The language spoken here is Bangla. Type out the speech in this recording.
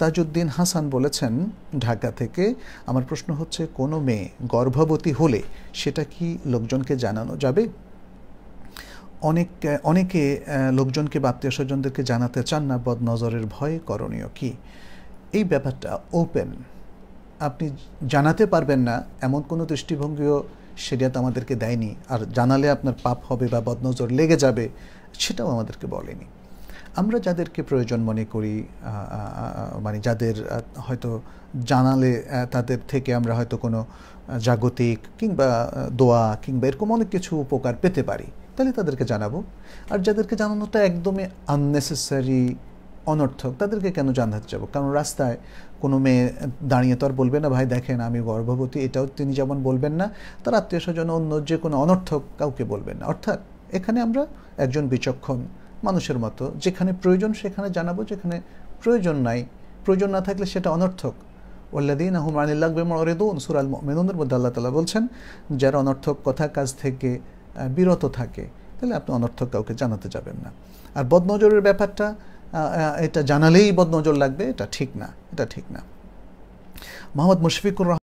তাজউদ্দিন হাসান বলেছেন ঢাকা থেকে আমার প্রশ্ন হচ্ছে কোনো মেয়ে গর্ভবতী হলে সেটা কি লোকজনকে জানানো যাবে অনেক অনেকে লোকজনকে বা আত্মীয় স্বজনদেরকে জানাতে চান না বদনজরের ভয় করণীয় কি এই ব্যাপারটা ওপেন আপনি জানাতে পারবেন না এমন কোনো দৃষ্টিভঙ্গিও সেরিয়াত আমাদেরকে দেয়নি আর জানালে আপনার পাপ হবে বা বদনজর লেগে যাবে সেটাও আমাদেরকে বলেনি আমরা যাদেরকে প্রয়োজন মনে করি মানে যাদের হয়তো জানালে তাদের থেকে আমরা হয়তো কোনো জাগতিক কিংবা দোয়া কিংবা এরকম অনেক কিছু উপকার পেতে পারি তাহলে তাদেরকে জানাবো আর যাদেরকে জানানোটা একদমই আননেসেসারি অনর্থক তাদেরকে কেন জানাতে যাবো কারণ রাস্তায় কোনো মেয়ে দাঁড়িয়ে তো আর বলবে না ভাই দেখেন আমি গর্ভবতী এটাও তিনি যেমন বলবেন না তার আত্মীয় স্বজন অন্য যে কোনো অনর্থক কাউকে বলবেন না অর্থাৎ এখানে আমরা একজন বিচক্ষণ মানুষের মতো যেখানে প্রয়োজন সেখানে জানাবো যেখানে প্রয়োজন নাই প্রয়োজন না থাকলে সেটা অনর্থক ওল্লাদিন আহম আনিল্লাহ সুরাল মেদুনের মধ্যে আল্লাহ তালা বলছেন যারা অনর্থক কথা কাজ থেকে বিরত থাকে তাহলে আপনি অনর্থক কাউকে জানাতে যাবেন না আর বদনজরের ব্যাপারটা এটা জানালেই বদনজর লাগবে এটা ঠিক না এটা ঠিক না মোহাম্মদ মুশফিকুর